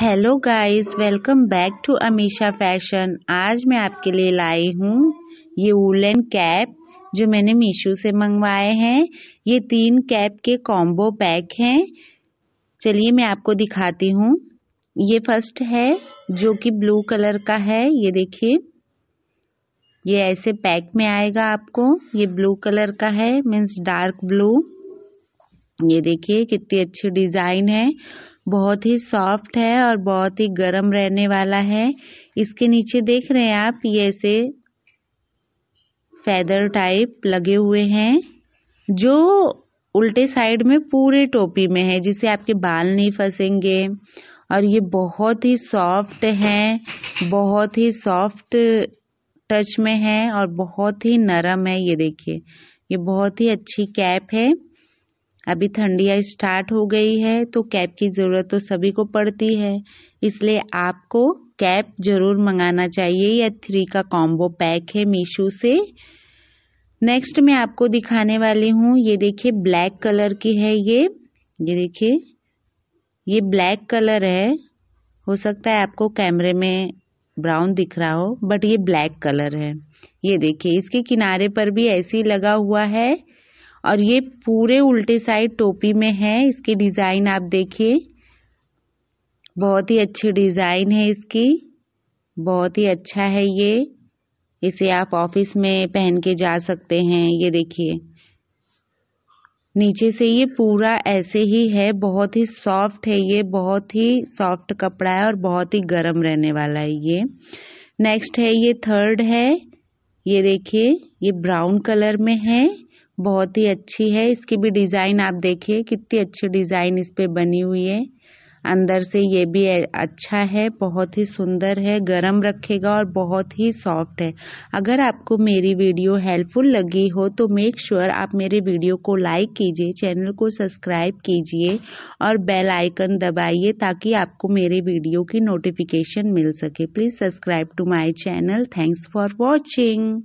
hello guys welcome back to Amisha fashion आज मैं आपके लिए लाई हूँ ये वुलन कैप जो मैंने मीशो से मंगवाए हैं ये तीन कैप के कॉम्बो पैक हैं चलिए मैं आपको दिखाती हूँ ये फर्स्ट है जो कि ब्लू कलर का है ये देखिए ये ऐसे पैक में आएगा आपको ये ब्लू कलर का है मीन्स डार्क ब्लू ये देखिए कितनी अच्छी डिज़ाइन है बहुत ही सॉफ्ट है और बहुत ही गर्म रहने वाला है इसके नीचे देख रहे हैं आप ये ऐसे फैदर टाइप लगे हुए हैं जो उल्टे साइड में पूरे टोपी में है जिससे आपके बाल नहीं फंसेंगे और ये बहुत ही सॉफ्ट है बहुत ही सॉफ्ट टच में है और बहुत ही नरम है ये देखिए ये बहुत ही अच्छी कैप है अभी ठंडिया स्टार्ट हो गई है तो कैब की ज़रूरत तो सभी को पड़ती है इसलिए आपको कैब ज़रूर मंगाना चाहिए या थ्री का कॉम्बो पैक है मीशो से नेक्स्ट मैं आपको दिखाने वाली हूँ ये देखिए ब्लैक कलर की है ये ये देखिए ये ब्लैक कलर है हो सकता है आपको कैमरे में ब्राउन दिख रहा हो बट ये ब्लैक कलर है ये देखिए इसके किनारे पर भी ऐसे ही लगा हुआ है और ये पूरे उल्टे साइड टोपी में है इसकी डिज़ाइन आप देखिए बहुत ही अच्छी डिज़ाइन है इसकी बहुत ही अच्छा है ये इसे आप ऑफिस में पहन के जा सकते हैं ये देखिए नीचे से ये पूरा ऐसे ही है बहुत ही सॉफ्ट है ये बहुत ही सॉफ्ट कपड़ा है और बहुत ही गर्म रहने वाला है ये नेक्स्ट है ये थर्ड है ये देखिए ये ब्राउन कलर में है बहुत ही अच्छी है इसकी भी डिज़ाइन आप देखिए कितनी अच्छी डिज़ाइन इस पर बनी हुई है अंदर से ये भी अच्छा है बहुत ही सुंदर है गर्म रखेगा और बहुत ही सॉफ्ट है अगर आपको मेरी वीडियो हेल्पफुल लगी हो तो मेक श्योर sure आप मेरे वीडियो को लाइक कीजिए चैनल को सब्सक्राइब कीजिए और बेल आइकन दबाइए ताकि आपको मेरे वीडियो की नोटिफिकेशन मिल सके please subscribe to my channel thanks for watching